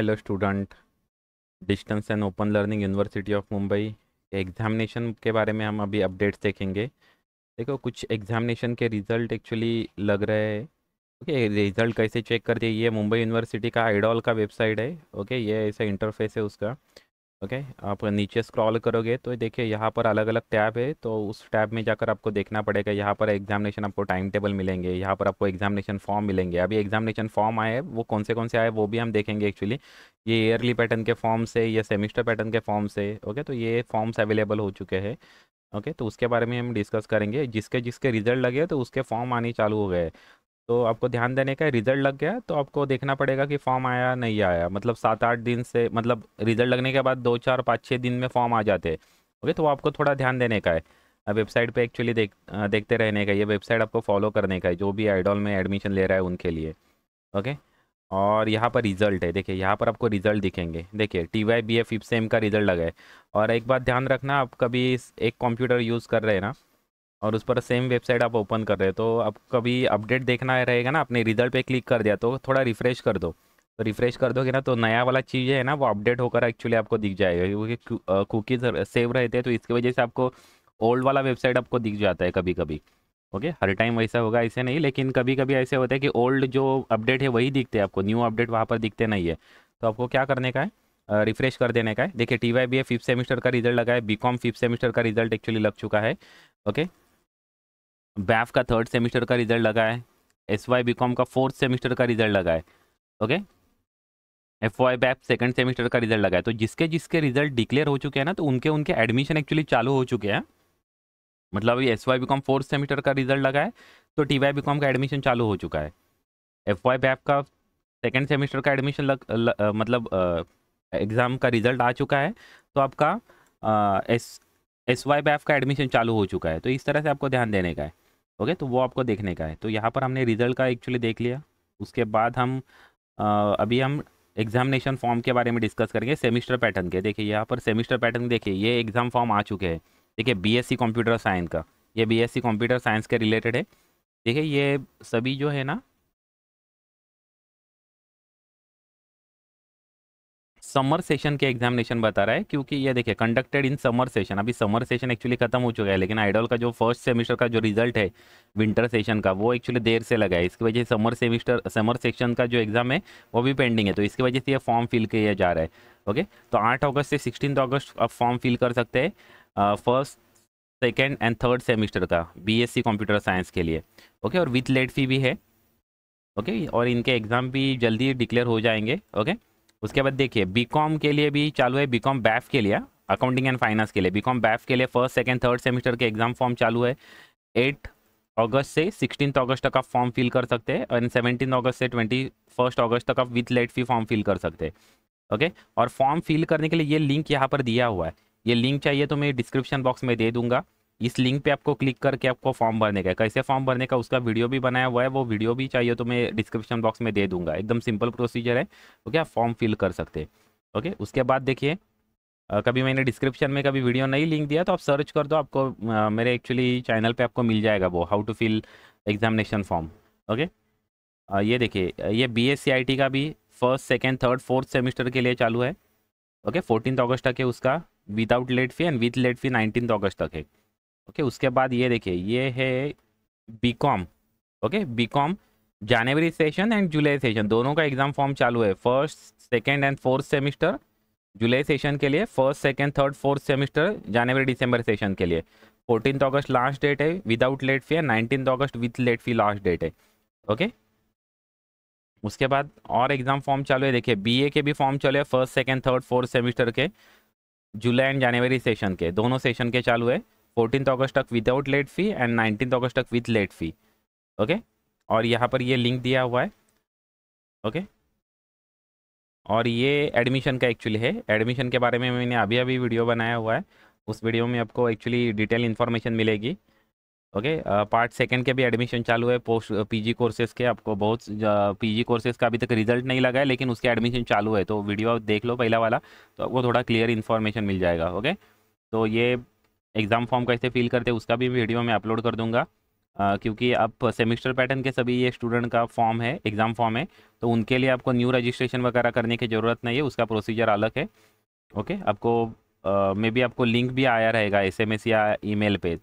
Hello student distance and open learning university of Mumbai examination के बारे में हम अभी अपडेट्स देखेंगे देखो कुछ एग्जामिनेशन के रिजल्ट एक्चुअली लग रहे हैं ओके रिजल्ट कैसे चेक करते हैं ये मुंबई यूनिवर्सिटी का आइडॉल का वेबसाइट है ओके ये ऐसा इंटरफेस है उसका ओके आप नीचे स्क्रॉल करोगे तो देखिए यहाँ पर अलग अलग टैब है तो उस टैब में जाकर आपको देखना पड़ेगा यहाँ पर एग्जामिनेशन आपको टाइम टेबल मिलेंगे यहाँ पर आपको एग्जामिनेशन फॉर्म मिलेंगे अभी एग्जामिनेशन फॉर्म आए वो कौन से कौन से आए वो भी हम देखेंगे एक्चुअली ये ईयरली पैटर्न के फॉर्म से या सेमिस्टर पैटर्न के फॉर्म से ओके तो ये फॉर्म्स अवेलेबल हो चुके हैं ओके तो उसके बारे में हम डिस्कस करेंगे जिसके जिसके रिजल्ट लगे तो उसके फॉर्म आने चालू हो गए तो आपको ध्यान देने का रिजल्ट लग गया तो आपको देखना पड़ेगा कि फॉर्म आया नहीं आया मतलब सात आठ दिन से मतलब रिजल्ट लगने के बाद दो चार पाँच छः दिन में फॉर्म आ जाते हैं ओके तो वो आपको थोड़ा ध्यान देने का है वेबसाइट पे एक्चुअली देख देखते रहने का ये वेबसाइट आपको फॉलो करने का है जो भी आइडॉल में एडमिशन ले रहा है उनके लिए ओके और यहाँ पर रिजल्ट है देखिए यहाँ पर आपको रिजल्ट दिखेंगे देखिए T Y B A fifth sem का रिजल्ट लगा है और एक बात ध्यान रखना आप कभी एक कंप्यूटर यूज़ कर रहे हैं ना और उस पर सेम वेबसाइट आप ओपन कर रहे हो तो आप कभी अपडेट देखना रहेगा ना अपने रिजल्ट पे क्लिक कर दिया तो थोड़ा रिफ़्रेश कर दो तो रिफ़्रेश कर दोगे ना तो नया वाला चीज़ है ना वो अपडेट होकर एक्चुअली आपको दिख जाएगा क्योंकि कुकीज़ सेव रहते हैं तो इसकी वजह से आपको ओल्ड वाला वेबसाइट आपको दिख जाता है कभी कभी ओके हर टाइम वैसा होगा ऐसे नहीं लेकिन कभी कभी ऐसे होता है कि ओल्ड जो अपडेट है वही दिखते हैं आपको न्यू अपडेट वहाँ पर दिखते नहीं है तो आपको क्या करने का है रिफ्रेश कर देने का है देखिए T Y B A fifth semester का रिजल्ट लगा है बी कॉम फिफ्थ सेमेस्टर का रिजल्ट एक्चुअली लग चुका है ओके बैफ का थर्ड सेमेस्टर का रिजल्ट लगा है एस वाई बी कॉम का फोर्थ सेमेस्टर का रिजल्ट लगा है okay F Y BAF second semester का रिजल्ट लगा है तो जिसके जिसके रिजल्ट डिक्लेयर हो चुके हैं ना तो उनके उनके एडमिशन एक्चुअली चालू हो चुके हैं मतलब अभी S Y B com fourth semester का रिजल्ट लगा है तो टी वाई बी कॉम का एडमिशन चालू हो चुका है एफ वाई बैफ का सेकेंड सेमेस्टर का एडमिशन लग, ल, मतलब एग्ज़ाम का रिजल्ट आ चुका है तो आपका एस एस वाई बैफ का एडमिशन चालू हो चुका है तो इस तरह से आपको ध्यान देने का है ओके तो वो आपको देखने का है तो यहाँ पर हमने रिजल्ट का एक्चुअली देख लिया उसके बाद हम आ, अभी हम एग्जामिनेशन फॉर्म के बारे में डिस्कस करेंगे सेमिस्टर पैटर्न के देखिए यहाँ पर सेमिस्टर पैटर्न देखिए ये एग्ज़ाम फॉर्म आ चुके हैं देखिए बीएससी कंप्यूटर साइंस का ये बीएससी कंप्यूटर साइंस के रिलेटेड है देखिए ये सभी जो है ना समर सेशन के एग्जामिनेशन बता रहा है क्योंकि ये देखिए कंडक्टेड इन समर सेशन अभी समर सेशन एक्चुअली खत्म हो चुका है लेकिन आइडल का जो फर्स्ट सेमेस्टर का जो रिजल्ट है विंटर सेशन का वो एक्चुअली देर से लगा है इसकी वजह से समर सेमेस्टर समर सेशन का जो एग्जाम है वो भी पेंडिंग है तो इसकी वजह से ये फॉर्म फिल किया जा रहा है ओके तो आठ अगस्त से सिक्सटीन अगस्त आप फॉर्म फिल कर सकते हैं first second and third semester का बी कंप्यूटर साइंस के लिए ओके और विथ लेट फी भी है ओके और इनके एग्ज़ाम भी जल्दी डिक्लेयर हो जाएंगे ओके उसके बाद देखिए बीकॉम के लिए भी चालू है बीकॉम बैफ के लिए अकाउंटिंग एंड फाइनेंस के लिए बीकॉम बैफ के लिए फर्स्ट सेकेंड थर्ड सेमेस्टर के एग्जाम फॉर्म चालू है एट अगस्त से सिक्सटीन अगस्त तक आप फॉर्म फिल कर सकते हैं और सेवनटीन अगस्त से ट्वेंटी फर्स्ट अगस्त तक आप with late fee form fill कर सकते हैं ओके और फॉर्म फिल करने के लिए ये लिंक यहाँ पर दिया हुआ है ये लिंक चाहिए तो मैं डिस्क्रिप्शन बॉक्स में दे दूंगा इस लिंक पे आपको क्लिक करके आपको फॉर्म भरने का है कैसे फॉर्म भरने का उसका वीडियो भी बनाया हुआ है वो वीडियो भी चाहिए तो मैं डिस्क्रिप्शन बॉक्स में दे दूंगा एकदम सिंपल प्रोसीजर है ओके आप फॉर्म फिल कर सकते हैं ओके उसके बाद देखिए कभी मैंने डिस्क्रिप्शन में कभी वीडियो नहीं लिंक दिया तो आप सर्च कर दो आपको आ, मेरे एक्चुअली चैनल पर आपको मिल जाएगा वो how to fill examination form okay ये देखिए ये बी एस का भी first second third fourth semester के लिए चालू है ओके फोर्टीन अगस्त तक है उसका without late fee and with late fee nineteen अगस्त तक है ओके उसके बाद ये देखिए ये है बी ओके बी जनवरी सेशन एंड जुलाई सेशन दोनों का एग्जाम फॉर्म चालू है first second and fourth semester जुलाई सेशन के लिए first second third fourth semester जनवरी दिसंबर सेशन के लिए फोर्टीन अगस्त लास्ट डेट है विदाउट लेट फी है नाइनटीन अगस्त with late fee last date है ओके okay? उसके बाद और एग्जाम फॉर्म चालू है देखिए बीए के भी फॉर्म चालू है first second third fourth semester के जुलाई एंड जनवरी सेशन के दोनों सेशन के चालू है फोर्टीन अगस्त तक without late fee and nineteen अगस्त तक विद लेट फी ओके और यहाँ पर ये लिंक दिया हुआ है ओके okay? और ये एडमिशन का एक्चुअली है एडमिशन के बारे में मैंने अभी अभी वीडियो बनाया हुआ है उस वीडियो में आपको एक्चुअली डिटेल इन्फॉर्मेशन मिलेगी ओके पार्ट सेकंड के भी एडमिशन चालू है पोस्ट पीजी कोर्सेज के आपको बहुत पीजी कोर्सेज का अभी तक रिजल्ट नहीं लगा है लेकिन उसके एडमिशन चालू है तो वीडियो देख लो पहला वाला तो आपको थोड़ा क्लियर इन्फॉर्मेशन मिल जाएगा ओके तो ये एग्ज़ाम फॉर्म कैसे फिल करते हैं उसका भी वीडियो मैं अपलोड कर दूंगा क्योंकि अब सेमिस्टर पैटर्न के सभी ये स्टूडेंट का फॉर्म है एग्ज़ाम फॉर्म है तो उनके लिए आपको न्यू रजिस्ट्रेशन वगैरह करने की ज़रूरत नहीं है उसका प्रोसीजर अलग है ओके आपको मे बी आपको लिंक भी आया रहेगा एस या ई पे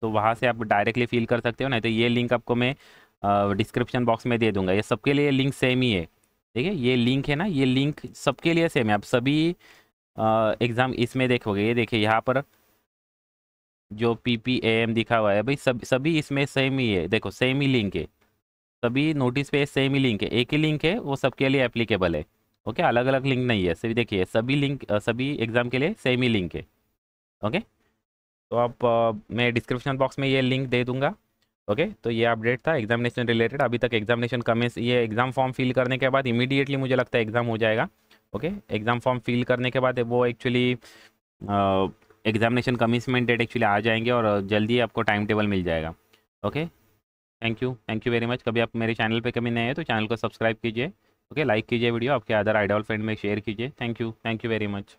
तो वहाँ से आप डायरेक्टली फिल कर सकते हो नहीं तो ये लिंक आपको मैं डिस्क्रिप्शन बॉक्स में दे दूंगा ये सबके लिए लिंक सेम ही है ठीक है ये लिंक है ना ये लिंक सबके लिए सेम है आप सभी एग्ज़ाम इसमें देखोगे ये देखिए यहाँ पर जो पी पी ए एम दिखा हुआ है भाई सब सभी इसमें सेम ही है देखो सेम ही लिंक है सभी नोटिस पे सेम ही लिंक है एक ही लिंक है वो सबके लिए एप्लीकेबल है ओके अलग अलग लिंक नहीं है सभी देखिए सभी लिंक सभी एग्ज़ाम के लिए सेम ही लिंक है ओके तो आप आ, मैं डिस्क्रिप्शन बॉक्स में ये लिंक दे दूंगा ओके तो ये अपडेट था एग्जामिनेशन रिलेटेड अभी तक एग्जामिनेशन कमेंस ये एग्ज़ाम फॉर्म फिल करने के बाद इमीडिएटली मुझे लगता है एग्ज़ाम हो जाएगा ओके एग्ज़ाम फॉर्म फिल करने के बाद वो actually examination commencement date actually आ जाएंगे और जल्दी आपको टाइम टेबल मिल जाएगा okay thank you thank you very much कभी आप मेरे चैनल पे कभी नए हैं तो चैनल को सब्सक्राइब कीजिए ओके लाइक कीजिए वीडियो आपके अदर आइडल फ्रेंड में शेयर कीजिए thank you thank you very much